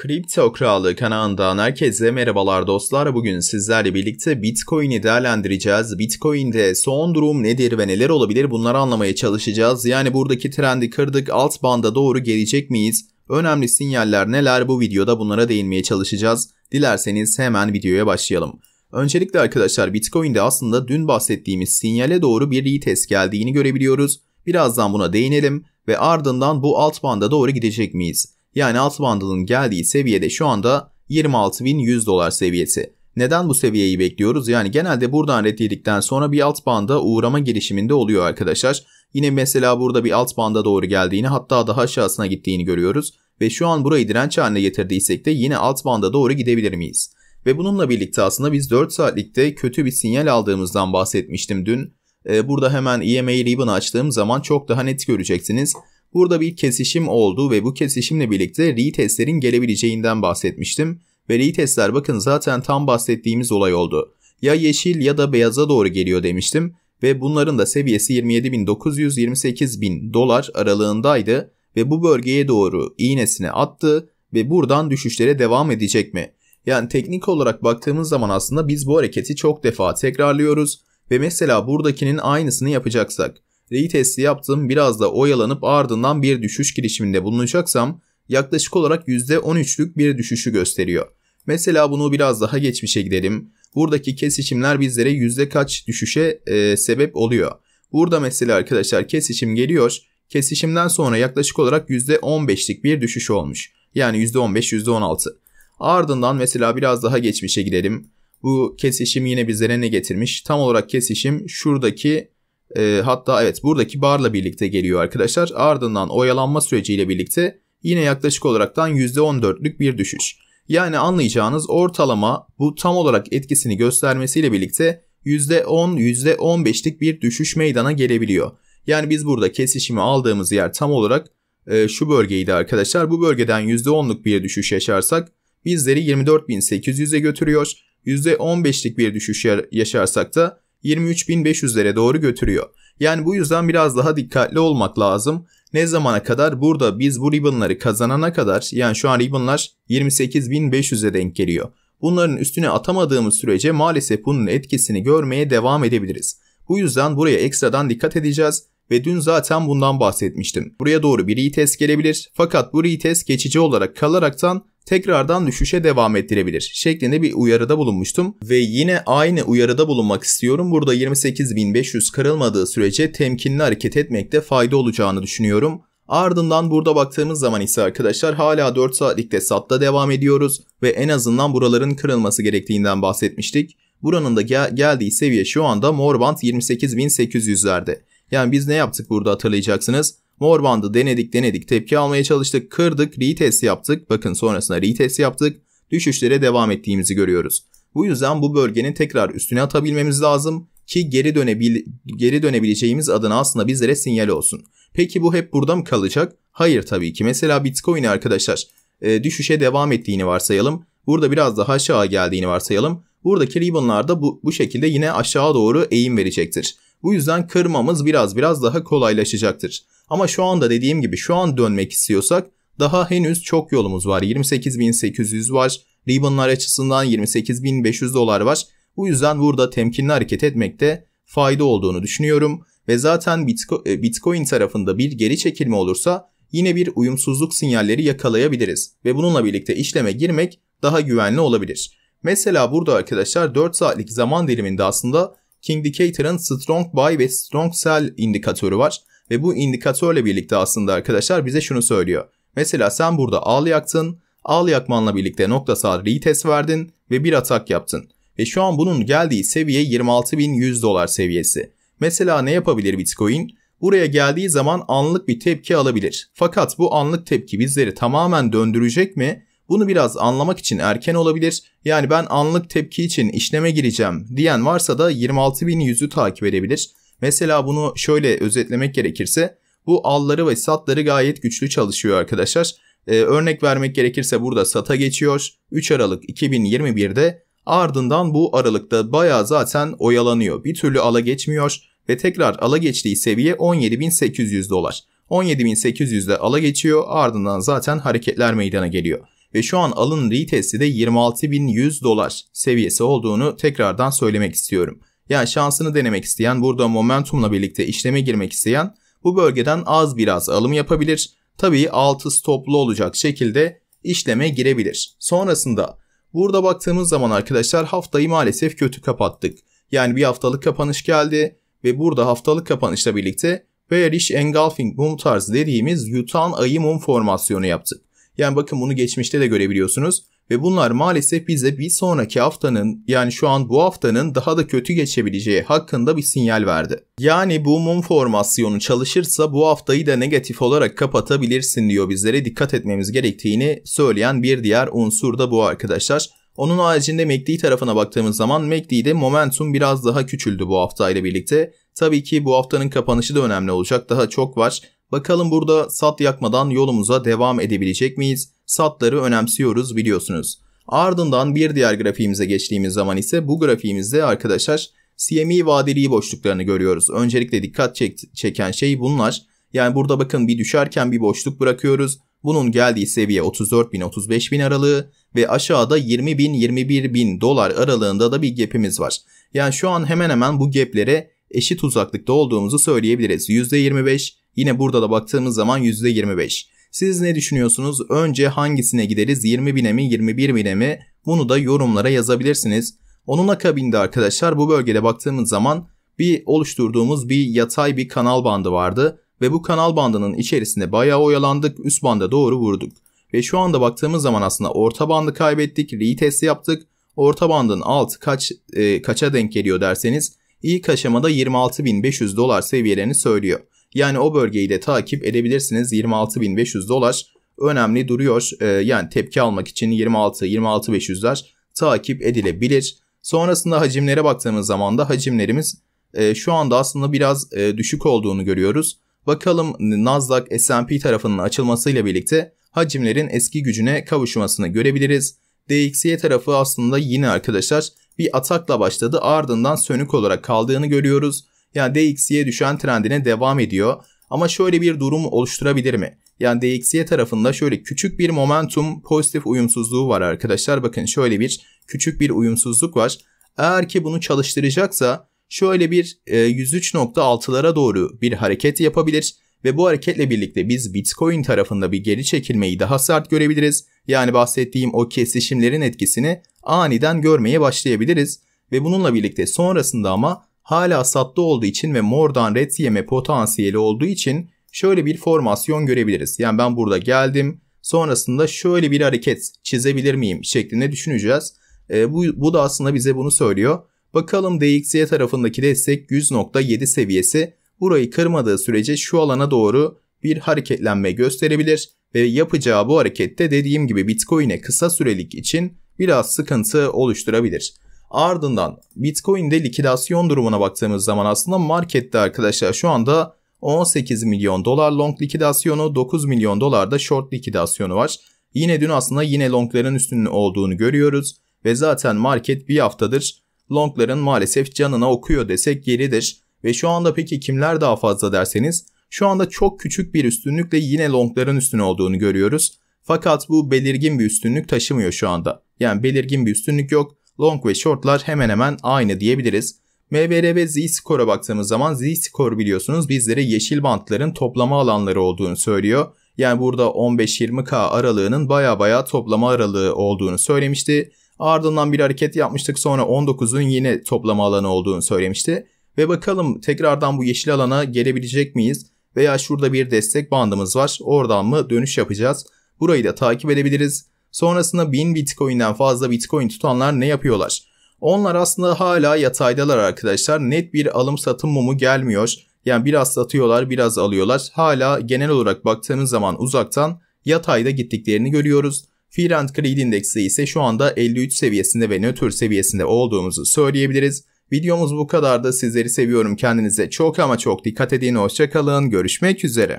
Kripto Kralı kanalından herkese merhabalar dostlar. Bugün sizlerle birlikte Bitcoin'i değerlendireceğiz. Bitcoin'de son durum nedir ve neler olabilir bunları anlamaya çalışacağız. Yani buradaki trendi kırdık alt banda doğru gelecek miyiz? Önemli sinyaller neler bu videoda bunlara değinmeye çalışacağız. Dilerseniz hemen videoya başlayalım. Öncelikle arkadaşlar Bitcoin'de aslında dün bahsettiğimiz sinyale doğru bir retest geldiğini görebiliyoruz. Birazdan buna değinelim ve ardından bu alt banda doğru gidecek miyiz? Yani alt bandının geldiği seviyede şu anda 26.100 dolar seviyesi. Neden bu seviyeyi bekliyoruz? Yani genelde buradan red yedikten sonra bir alt banda uğrama girişiminde oluyor arkadaşlar. Yine mesela burada bir alt banda doğru geldiğini hatta daha aşağısına gittiğini görüyoruz. Ve şu an burayı direnç haline getirdiysek de yine alt banda doğru gidebilir miyiz? Ve bununla birlikte aslında biz 4 saatlikte kötü bir sinyal aldığımızdan bahsetmiştim dün. Ee, burada hemen EMA Ribbon'ı açtığım zaman çok daha net göreceksiniz. Burada bir kesişim oldu ve bu kesişimle birlikte retestlerin gelebileceğinden bahsetmiştim. Ve retestler bakın zaten tam bahsettiğimiz olay oldu. Ya yeşil ya da beyaza doğru geliyor demiştim ve bunların da seviyesi 27.928.000 dolar aralığındaydı ve bu bölgeye doğru iğnesini attı ve buradan düşüşlere devam edecek mi? Yani teknik olarak baktığımız zaman aslında biz bu hareketi çok defa tekrarlıyoruz ve mesela buradakinin aynısını yapacaksak retesti yaptım biraz da oyalanıp ardından bir düşüş girişiminde bulunacaksam yaklaşık olarak %13'lük bir düşüşü gösteriyor. Mesela bunu biraz daha geçmişe gidelim. Buradaki kesişimler bizlere yüzde kaç düşüşe e, sebep oluyor. Burada mesela arkadaşlar kesişim geliyor. Kesişimden sonra yaklaşık olarak %15'lik bir düşüş olmuş. Yani %15, %16. Ardından mesela biraz daha geçmişe gidelim. Bu kesişim yine bizlere ne getirmiş? Tam olarak kesişim şuradaki e, hatta evet buradaki barla birlikte geliyor arkadaşlar. Ardından oyalanma süreciyle birlikte yine yaklaşık olaraktan %14'lük bir düşüş. Yani anlayacağınız ortalama bu tam olarak etkisini göstermesiyle birlikte %10, %15'lik bir düşüş meydana gelebiliyor. Yani biz burada kesişimi aldığımız yer tam olarak e, şu bölgeydi arkadaşlar. Bu bölgeden %10'luk bir düşüş yaşarsak bizleri 24.800'e götürüyor. %15'lik bir düşüş yaşarsak da 23.500'lere doğru götürüyor. Yani bu yüzden biraz daha dikkatli olmak lazım. Ne zamana kadar burada biz bu ribbonları kazanana kadar yani şu an ribbonlar 28.500'e denk geliyor. Bunların üstüne atamadığımız sürece maalesef bunun etkisini görmeye devam edebiliriz. Bu yüzden buraya ekstradan dikkat edeceğiz ve dün zaten bundan bahsetmiştim. Buraya doğru bir retest gelebilir fakat bu retest geçici olarak kalaraktan tekrardan düşüşe devam ettirebilir şeklinde bir uyarıda bulunmuştum ve yine aynı uyarıda bulunmak istiyorum. Burada 28.500 kırılmadığı sürece temkinli hareket etmekte fayda olacağını düşünüyorum. Ardından burada baktığımız zaman ise arkadaşlar hala 4 saatlikte satta devam ediyoruz ve en azından buraların kırılması gerektiğinden bahsetmiştik. Buranın da gel geldiği seviye şu anda Morbant 28.800'lerde. Yani biz ne yaptık burada hatırlayacaksınız. Mor bandı denedik denedik tepki almaya çalıştık. Kırdık retest yaptık. Bakın sonrasında retest yaptık. Düşüşlere devam ettiğimizi görüyoruz. Bu yüzden bu bölgenin tekrar üstüne atabilmemiz lazım ki geri, dönebil geri dönebileceğimiz adına aslında bizlere sinyal olsun. Peki bu hep burada mı kalacak? Hayır tabii ki. Mesela Bitcoin arkadaşlar e, düşüşe devam ettiğini varsayalım. Burada biraz daha aşağı geldiğini varsayalım. Buradaki ribbonlar da bu, bu şekilde yine aşağı doğru eğim verecektir. Bu yüzden kırmamız biraz biraz daha kolaylaşacaktır. Ama şu anda dediğim gibi şu an dönmek istiyorsak daha henüz çok yolumuz var. 28.800 var. Ribbon'lar açısından 28.500 dolar var. Bu yüzden burada temkinli hareket etmekte fayda olduğunu düşünüyorum. Ve zaten e, Bitcoin tarafında bir geri çekilme olursa yine bir uyumsuzluk sinyalleri yakalayabiliriz. Ve bununla birlikte işleme girmek daha güvenli olabilir. Mesela burada arkadaşlar 4 saatlik zaman diliminde aslında King Strong Buy ve Strong Sell indikatörü var. Ve bu indikatörle birlikte aslında arkadaşlar bize şunu söylüyor. Mesela sen burada al yaktın, al yakmanla birlikte noktasal retest verdin ve bir atak yaptın. Ve şu an bunun geldiği seviye 26.100 dolar seviyesi. Mesela ne yapabilir Bitcoin? Buraya geldiği zaman anlık bir tepki alabilir. Fakat bu anlık tepki bizleri tamamen döndürecek mi? Bunu biraz anlamak için erken olabilir. Yani ben anlık tepki için işleme gireceğim diyen varsa da 26.100'ü takip edebilir. Mesela bunu şöyle özetlemek gerekirse bu alları ve satları gayet güçlü çalışıyor arkadaşlar. Ee, örnek vermek gerekirse burada sata geçiyor. 3 Aralık 2021'de ardından bu aralıkta baya zaten oyalanıyor. Bir türlü ala geçmiyor ve tekrar ala geçtiği seviye 17.800 dolar. 17.800'de ala geçiyor ardından zaten hareketler meydana geliyor ve şu an alın retesti de 26.100 dolar seviyesi olduğunu tekrardan söylemek istiyorum. Yani şansını denemek isteyen, burada momentumla birlikte işleme girmek isteyen bu bölgeden az biraz alım yapabilir. Tabii altı stoplu olacak şekilde işleme girebilir. Sonrasında burada baktığımız zaman arkadaşlar haftayı maalesef kötü kapattık. Yani bir haftalık kapanış geldi ve burada haftalık kapanışla birlikte bearish engulfing mum tarzı dediğimiz yutan ayı mum formasyonu yaptık. Yani bakın bunu geçmişte de görebiliyorsunuz. Ve bunlar maalesef bize bir sonraki haftanın yani şu an bu haftanın daha da kötü geçebileceği hakkında bir sinyal verdi. Yani bu mum formasyonu çalışırsa bu haftayı da negatif olarak kapatabilirsin diyor bizlere dikkat etmemiz gerektiğini söyleyen bir diğer unsur da bu arkadaşlar. Onun haricinde MACD e tarafına baktığımız zaman MACD'de e momentum biraz daha küçüldü bu haftayla birlikte. Tabii ki bu haftanın kapanışı da önemli olacak. Daha çok var. Bakalım burada sat yakmadan yolumuza devam edebilecek miyiz? Satları önemsiyoruz biliyorsunuz. Ardından bir diğer grafiğimize geçtiğimiz zaman ise bu grafiğimizde arkadaşlar CME vadeli boşluklarını görüyoruz. Öncelikle dikkat çek çeken şey bunlar. Yani burada bakın bir düşerken bir boşluk bırakıyoruz. Bunun geldiği seviye 34.000-35.000 aralığı ve aşağıda 20.000-21.000 dolar aralığında da bir gapimiz var. Yani şu an hemen hemen bu gaplere eşit uzaklıkta olduğumuzu söyleyebiliriz. %25, Yine burada da baktığımız zaman %25. Siz ne düşünüyorsunuz? Önce hangisine gideriz? 20 bine mi 21 bine mi? Bunu da yorumlara yazabilirsiniz. Onun akabinde arkadaşlar bu bölgede baktığımız zaman bir oluşturduğumuz bir yatay bir kanal bandı vardı. Ve bu kanal bandının içerisinde bayağı oyalandık üst banda doğru vurduk. Ve şu anda baktığımız zaman aslında orta bandı kaybettik retest yaptık. Orta bandın altı kaç, e, kaça denk geliyor derseniz ilk aşamada 26.500 dolar seviyelerini söylüyor. Yani o bölgeyi de takip edebilirsiniz. 26.500 dolar önemli duruyor. E, yani tepki almak için 26-26.500'ler takip edilebilir. Sonrasında hacimlere baktığımız zaman da hacimlerimiz e, şu anda aslında biraz e, düşük olduğunu görüyoruz. Bakalım Nasdaq S&P tarafının açılmasıyla birlikte hacimlerin eski gücüne kavuşmasını görebiliriz. DXY tarafı aslında yine arkadaşlar bir atakla başladı ardından sönük olarak kaldığını görüyoruz yani DXY düşen trendine devam ediyor. Ama şöyle bir durum oluşturabilir mi? Yani DXY tarafında şöyle küçük bir momentum pozitif uyumsuzluğu var arkadaşlar. Bakın şöyle bir küçük bir uyumsuzluk var. Eğer ki bunu çalıştıracaksa şöyle bir 103.6'lara e, doğru bir hareket yapabilir ve bu hareketle birlikte biz Bitcoin tarafında bir geri çekilmeyi daha sert görebiliriz. Yani bahsettiğim o kesişimlerin etkisini aniden görmeye başlayabiliriz ve bununla birlikte sonrasında ama hala sattı olduğu için ve mordan red yeme potansiyeli olduğu için şöyle bir formasyon görebiliriz. Yani ben burada geldim sonrasında şöyle bir hareket çizebilir miyim şeklinde düşüneceğiz. E, bu, bu da aslında bize bunu söylüyor. Bakalım DXY tarafındaki destek 100.7 seviyesi burayı kırmadığı sürece şu alana doğru bir hareketlenme gösterebilir ve yapacağı bu harekette dediğim gibi Bitcoin'e kısa sürelik için biraz sıkıntı oluşturabilir. Ardından Bitcoin'de likidasyon durumuna baktığımız zaman aslında markette arkadaşlar şu anda 18 milyon dolar long likidasyonu, 9 milyon dolar da short likidasyonu var. Yine dün aslında yine longların üstünün olduğunu görüyoruz ve zaten market bir haftadır longların maalesef canına okuyor desek geridir Ve şu anda peki kimler daha fazla derseniz şu anda çok küçük bir üstünlükle yine longların üstün olduğunu görüyoruz. Fakat bu belirgin bir üstünlük taşımıyor şu anda. Yani belirgin bir üstünlük yok long ve shortlar hemen hemen aynı diyebiliriz. MVR ve Z-Score'a baktığımız zaman Z-Score biliyorsunuz bizlere yeşil bantların toplama alanları olduğunu söylüyor. Yani burada 15-20K aralığının baya baya toplama aralığı olduğunu söylemişti. Ardından bir hareket yapmıştık sonra 19'un yine toplama alanı olduğunu söylemişti. Ve bakalım tekrardan bu yeşil alana gelebilecek miyiz? Veya şurada bir destek bandımız var oradan mı dönüş yapacağız? Burayı da takip edebiliriz. Sonrasında 1000 Bitcoin'den fazla Bitcoin tutanlar ne yapıyorlar? Onlar aslında hala yataydalar arkadaşlar. Net bir alım satım mumu gelmiyor. Yani biraz satıyorlar biraz alıyorlar. Hala genel olarak baktığımız zaman uzaktan yatayda gittiklerini görüyoruz. Fear and Greed Indeksi ise şu anda 53 seviyesinde ve nötr seviyesinde olduğumuzu söyleyebiliriz. Videomuz bu kadar da sizleri seviyorum. Kendinize çok ama çok dikkat edin. Hoşçakalın. Görüşmek üzere.